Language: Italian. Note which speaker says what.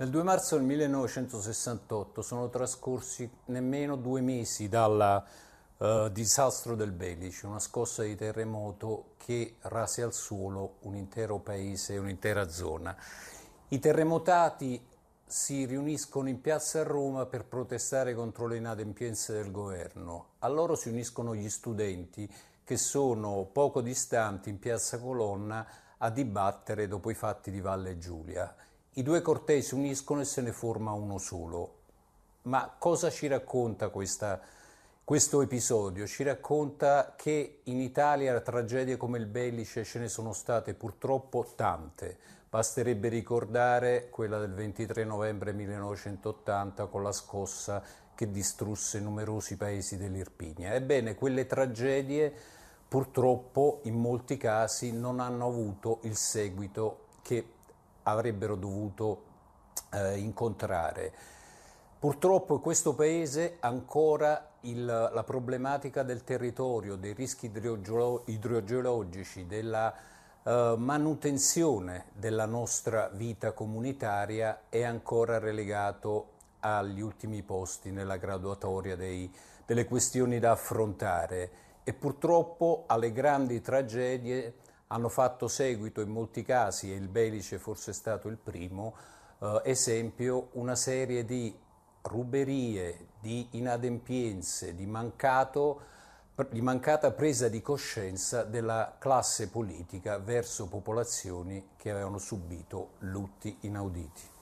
Speaker 1: Nel 2 marzo del 1968 sono trascorsi nemmeno due mesi dal uh, eh, disastro del Belice, una scossa di terremoto che rase al suolo un intero paese, un'intera zona. I terremotati si riuniscono in piazza a Roma per protestare contro le inadempienze del governo. A loro si uniscono gli studenti che sono poco distanti in piazza Colonna a dibattere dopo i fatti di Valle Giulia. I due cortei si uniscono e se ne forma uno solo. Ma cosa ci racconta questa, questo episodio? Ci racconta che in Italia tragedie come il Bellice ce ne sono state purtroppo tante. Basterebbe ricordare quella del 23 novembre 1980 con la scossa che distrusse numerosi paesi dell'Irpinia. Ebbene, quelle tragedie purtroppo in molti casi non hanno avuto il seguito che avrebbero dovuto eh, incontrare. Purtroppo in questo paese ancora il, la problematica del territorio, dei rischi idrogeolo- idrogeologici, della eh, manutenzione della nostra vita comunitaria è ancora relegato agli ultimi posti nella graduatoria dei, delle questioni da affrontare e purtroppo alle grandi tragedie hanno fatto seguito in molti casi, e il Belice forse è stato il primo, eh, esempio, una serie di ruberie, di inadempienze, di, mancato, di mancata presa di coscienza della classe politica verso popolazioni che avevano subito lutti inauditi.